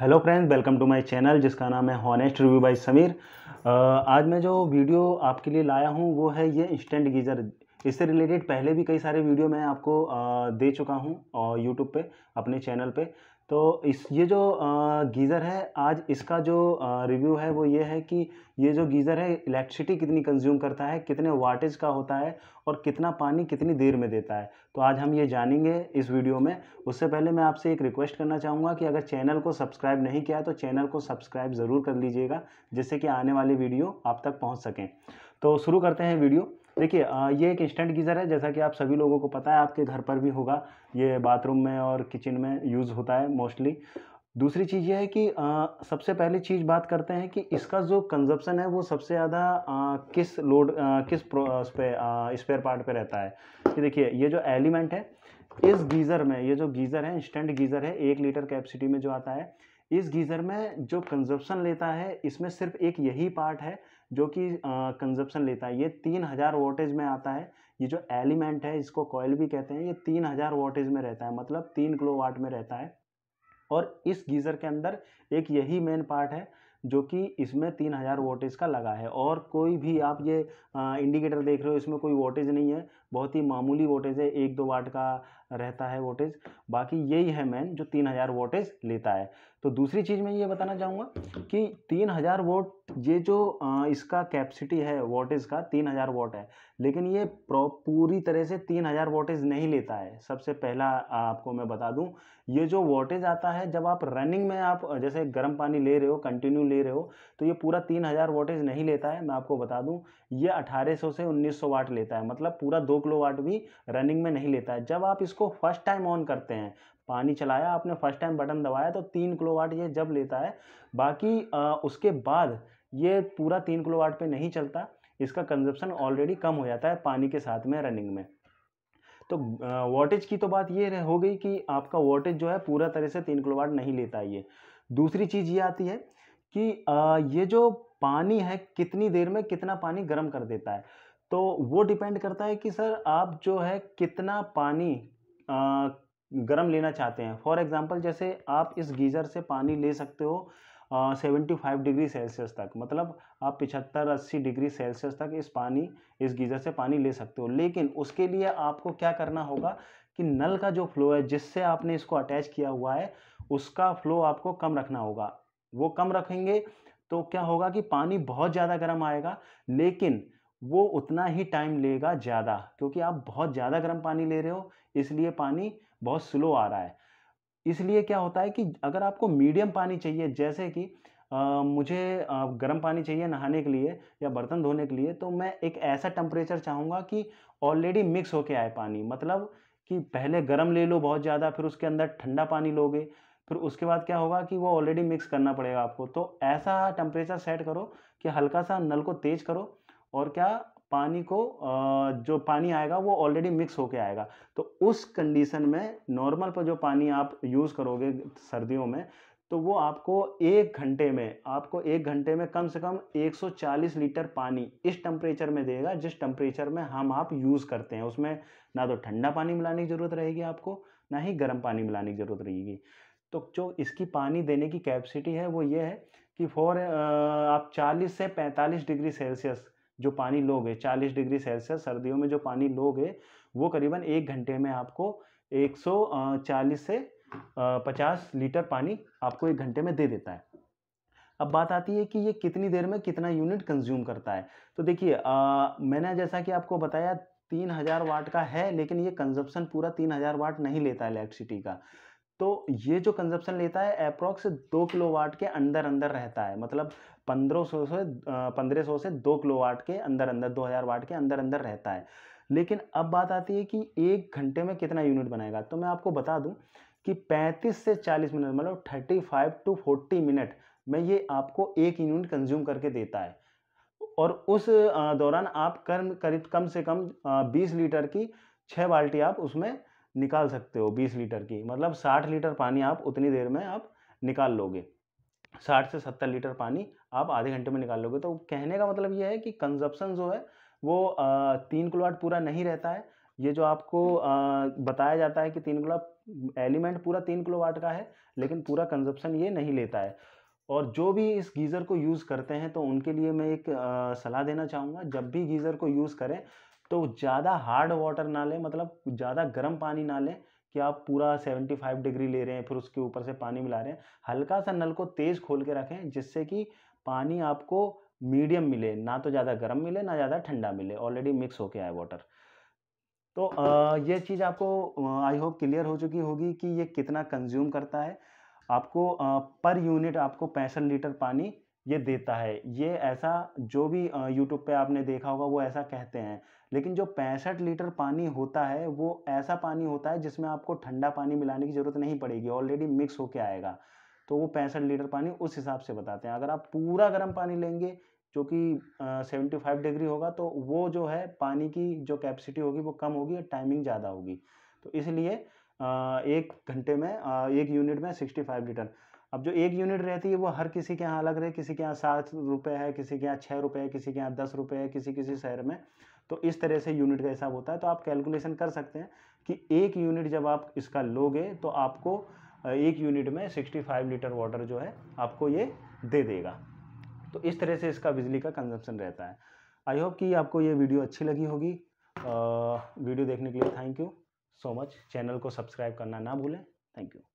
hello friends welcome to my channel जिसका नाम है हॉनेस्ट रिव्यू बाय समीर आज मैं जो वीडियो आपके लिए लाया हूँ वो है ये इंस्टेंट गीज़र इससे रिलेटेड पहले भी कई सारे वीडियो मैं आपको दे चुका हूँ यूट्यूब पे अपने चैनल पे तो इस ये जो गीज़र है आज इसका जो रिव्यू है वो ये है कि ये जो गीज़र है इलेक्ट्रिसिटी कितनी कंज्यूम करता है कितने वाटेज का होता है और कितना पानी कितनी देर में देता है तो आज हम ये जानेंगे इस वीडियो में उससे पहले मैं आपसे एक रिक्वेस्ट करना चाहूँगा कि अगर चैनल को सब्सक्राइब नहीं किया तो चैनल को सब्सक्राइब ज़रूर कर लीजिएगा जिससे कि आने वाली वीडियो आप तक पहुँच सकें तो शुरू करते हैं वीडियो देखिए ये एक इंस्टेंट गीज़र है जैसा कि आप सभी लोगों को पता है आपके घर पर भी होगा ये बाथरूम में और किचन में यूज़ होता है मोस्टली दूसरी चीज़ ये है कि आ, सबसे पहली चीज़ बात करते हैं कि इसका जो कंजप्शन है वो सबसे ज़्यादा किस लोड आ, किस उस पर स्पेयर पार्ट पे रहता है कि देखिए ये जो एलिमेंट है इस गीज़र में ये जो गीज़र है इंस्टेंट गीज़र है एक लीटर कैपेसिटी में जो आता है इस गीज़र में जो कंजप्शन लेता है इसमें सिर्फ एक यही पार्ट है जो कि कंजप्शन लेता है ये तीन हज़ार वोटेज में आता है ये जो एलिमेंट है इसको कॉयल भी कहते हैं ये तीन हज़ार वोटेज में रहता है मतलब तीन किलो वाट में रहता है और इस गीज़र के अंदर एक यही मेन पार्ट है जो कि इसमें तीन हज़ार वोटेज का लगा है और कोई भी आप ये इंडिकेटर देख रहे हो इसमें कोई वोटेज नहीं है बहुत ही मामूली वोटेज है एक दो वाट का रहता है वोटेज बाकी यही है मैन जो तीन हज़ार वोटेज लेता है तो दूसरी चीज़ मैं ये बताना चाहूँगा कि तीन हज़ार वोट ये जो इसका कैपेसिटी है वोटेज का तीन हज़ार वोट है लेकिन ये पूरी तरह से तीन हज़ार वोटेज नहीं लेता है सबसे पहला आपको मैं बता दूँ ये जो वोटेज आता है जब आप रनिंग में आप जैसे गर्म पानी ले रहे हो कंटिन्यू ले रहे हो तो ये पूरा तीन हज़ार वोटेज नहीं लेता है मैं आपको बता दूँ ये अठारह से उन्नीस वाट लेता है मतलब पूरा दो किलो वाट भी रनिंग में नहीं लेता है जब आप इसको फर्स्ट टाइम ऑन करते हैं पानी चलाया आपने फर्स्ट टाइम बटन दबाया तो तीन किलो वाट ये जब लेता है बाकी आ, उसके बाद ये पूरा तीन किलो वाट पर नहीं चलता इसका कंजप्शन ऑलरेडी कम हो जाता है पानी के साथ में रनिंग में तो वोटेज की तो बात ये हो गई कि आपका वोटेज जो है पूरा तरह से तीन किलो वाट नहीं लेता ये दूसरी चीज़ ये आती है कि आ, ये जो पानी है कितनी देर में कितना पानी गर्म कर देता है तो वो डिपेंड करता है कि सर आप जो है कितना पानी गर्म लेना चाहते हैं फॉर एग्ज़ाम्पल जैसे आप इस गीज़र से पानी ले सकते हो सेवेंटी फाइव डिग्री सेल्सियस तक मतलब आप पिछहत्तर अस्सी डिग्री सेल्सियस तक इस पानी इस गीज़र से पानी ले सकते हो लेकिन उसके लिए आपको क्या करना होगा कि नल का जो फ्लो है जिससे आपने इसको अटैच किया हुआ है उसका फ्लो आपको कम रखना होगा वो कम रखेंगे तो क्या होगा कि पानी बहुत ज़्यादा गर्म आएगा लेकिन वो उतना ही टाइम लेगा ज़्यादा क्योंकि आप बहुत ज़्यादा गर्म पानी ले रहे हो इसलिए पानी बहुत स्लो आ रहा है इसलिए क्या होता है कि अगर आपको मीडियम पानी चाहिए जैसे कि आ, मुझे गर्म पानी चाहिए नहाने के लिए या बर्तन धोने के लिए तो मैं एक ऐसा टेम्परेचर चाहूँगा कि ऑलरेडी मिक्स होके आए पानी मतलब कि पहले गर्म ले लो बहुत ज़्यादा फिर उसके अंदर ठंडा पानी लोगे फिर उसके बाद क्या होगा कि वो ऑलरेडी मिक्स करना पड़ेगा आपको तो ऐसा टेम्परेचर सेट करो कि हल्का सा नल को तेज़ करो और क्या पानी को जो पानी आएगा वो ऑलरेडी मिक्स होके आएगा तो उस कंडीशन में नॉर्मल पर जो पानी आप यूज़ करोगे सर्दियों में तो वो आपको एक घंटे में आपको एक घंटे में कम से कम 140 लीटर पानी इस टेम्परेचर में देगा जिस टेम्परेचर में हम आप यूज़ करते हैं उसमें ना तो ठंडा पानी मिलाने की ज़रूरत रहेगी आपको ना ही गर्म पानी मिलाने की ज़रूरत रहेगी तो जो इसकी पानी देने की कैपेसिटी है वो ये है कि फॉर आप 40 से 45 डिग्री सेल्सियस जो पानी लोगे 40 डिग्री सेल्सियस सर्दियों में जो पानी लोगे वो करीबन एक घंटे में आपको 140 से 50 लीटर पानी आपको एक घंटे में दे देता है अब बात आती है कि ये कितनी देर में कितना यूनिट कंज्यूम करता है तो देखिए मैंने जैसा कि आपको बताया तीन हज़ार वाट का है लेकिन ये कंजप्शन पूरा तीन हज़ार वाट नहीं लेता इलेक्ट्रिसिटी का तो ये जो कंजप्शन लेता है अप्रोक्स दो किलो वाट के अंदर अंदर रहता है मतलब पंद्रह सौ से पंद्रह सौ से दो किलो वाट के अंदर अंदर दो हज़ार वाट के अंदर अंदर रहता है लेकिन अब बात आती है कि एक घंटे में कितना यूनिट बनाएगा तो मैं आपको बता दूँ कि पैंतीस से चालीस मिनट मतलब फाइव टू फोर्टी मिनट में ये आपको एक यूनिट कंज्यूम करके देता है और उस दौरान आप कर्म करीब कम से कम बीस लीटर की छः बाल्टी आप उसमें निकाल सकते हो बीस लीटर की मतलब साठ लीटर पानी आप उतनी देर में आप निकाल लोगे साठ से सत्तर लीटर पानी आप आधे घंटे में निकाल लोगे तो कहने का मतलब ये है कि कंजप्शन जो है वो तीन वाट पूरा नहीं रहता है ये जो आपको बताया जाता है कि तीन किलो एलिमेंट पूरा तीन किलो वाट का है लेकिन पूरा कंजप्शन ये नहीं लेता है और जो भी इस गीज़र को यूज़ करते हैं तो उनके लिए मैं एक सलाह देना चाहूँगा जब भी गीज़र को यूज़ करें तो ज़्यादा हार्ड वाटर ना लें मतलब ज़्यादा गर्म पानी ना लें कि आप पूरा 75 डिग्री ले रहे हैं फिर उसके ऊपर से पानी मिला रहे हैं हल्का सा नल को तेज़ खोल के रखें जिससे कि पानी आपको मीडियम मिले ना तो ज़्यादा गर्म मिले ना ज़्यादा ठंडा मिले ऑलरेडी मिक्स होके आए वाटर तो ये चीज़ आपको आई होप क्लियर हो चुकी होगी कि ये कितना कंज्यूम करता है आपको पर यूनिट आपको पैंसठ लीटर पानी ये देता है ये ऐसा जो भी यूट्यूब पे आपने देखा होगा वो ऐसा कहते हैं लेकिन जो पैंसठ लीटर पानी होता है वो ऐसा पानी होता है जिसमें आपको ठंडा पानी मिलाने की ज़रूरत नहीं पड़ेगी ऑलरेडी मिक्स होके आएगा तो वो पैंसठ लीटर पानी उस हिसाब से बताते हैं अगर आप पूरा गर्म पानी लेंगे जो कि सेवेंटी फाइव डिग्री होगा तो वो जो है पानी की जो कैपेसिटी होगी वो कम होगी और टाइमिंग ज़्यादा होगी तो इसलिए एक घंटे में एक यूनिट में सिक्सटी फाइव लीटर अब जो एक यूनिट रहती है वो हर किसी के यहाँ अलग रहे किसी के यहाँ सात रुपये है किसी के यहाँ छः रुपये है किसी के यहाँ दस रुपये है किसी किसी शहर में तो इस तरह से यूनिट का हिसाब होता है तो आप कैलकुलेशन कर सकते हैं कि एक यूनिट जब आप इसका लोगे तो आपको एक यूनिट में 65 लीटर वाटर जो है आपको ये दे देगा तो इस तरह से इसका बिजली का कंजप्शन रहता है आई होप कि आपको ये वीडियो अच्छी लगी होगी वीडियो देखने के लिए thank you so much channel को सब्सक्राइब करना ना भूलें थैंक यू